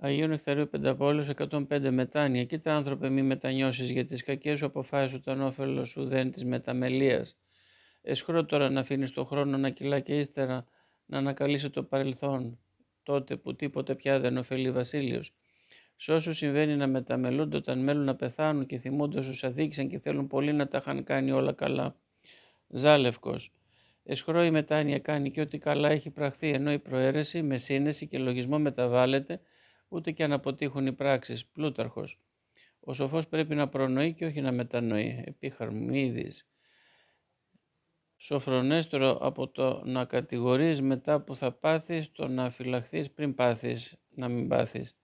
Αγίου Νεκταρίου Πενταπόλεως 105 ΜΕΤΑΝΙΑ Κοίτα άνθρωπε μη μετανιώσεις για τις κακές σου αποφάσεις όταν όφελος σου δεν τη μεταμελίας. Εσχρό τώρα να αφήνεις τον χρόνο να κυλά και ύστερα να ανακαλύψει το παρελθόν τότε που τίποτε πια δεν ωφελεί βασίλειος. Σ' όσου συμβαίνει να μεταμελούνται όταν μέλουν να πεθάνουν και θυμούνται όσους αδίκησαν και θέλουν πολύ να τα είχαν κάνει όλα καλά. Ζάλευκος. Εσχρό η μετάνοια κάνει και ό,τι καλά έχει πραχθεί, ενώ η προαίρεση με σύνεση και λογισμό μεταβάλλεται ούτε και αν αποτύχουν οι πράξεις. Πλούταρχος. Ο σοφός πρέπει να προνοεί και όχι να μετανοεί. Επίχαρμίδης. Σοφρονέστρο από το να κατηγορείς μετά που θα πάθεις, το να φυλαχθείς πριν πάθεις, να μην πάθεις.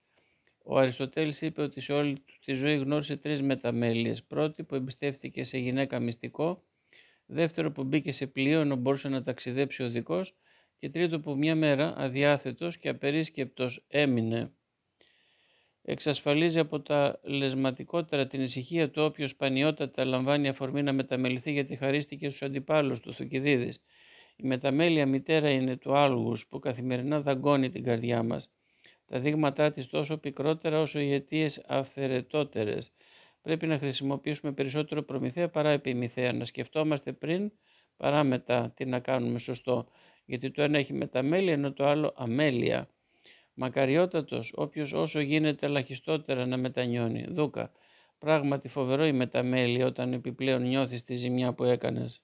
Ο Αριστοτέλης είπε ότι σε όλη του τη ζωή γνώρισε τρεις μεταμέλειες. Πρώτη που εμπιστεύτηκε σε γυναίκα μυστικό, δεύτερο που μπήκε σε πλοίο ενώ μπορούσε να ταξιδέψει ο δικός και τρίτο που μια μέρα αδιάθετος και απερίσκεπτος έμεινε εξασφαλίζει από τα λεσματικότερα την ησυχία του όποιος σπανιότατα λαμβάνει αφορμή να μεταμεληθεί γιατί χαρίστηκε στους αντιπάλους του Θουκυδίδης. Η μεταμέλεια μητέρα είναι του άλγους που καθημερινά δαγκώνει την καρδιά μας. Τα δείγματά της τόσο πικρότερα όσο οι αιτίες αυθερετότερες. Πρέπει να χρησιμοποιήσουμε περισσότερο προμηθέα παρά επιμηθέα, να σκεφτόμαστε πριν παρά μετά τι να κάνουμε σωστό, γιατί το ένα έχει μεταμέλεια ενώ το άλλο αμέλεια. Μακαριότατος όποιος όσο γίνεται ελαχιστότερα να μετανιώνει. Δούκα, πράγματι φοβερό η μεταμέλη όταν επιπλέον νιώθεις τη ζημιά που έκανες.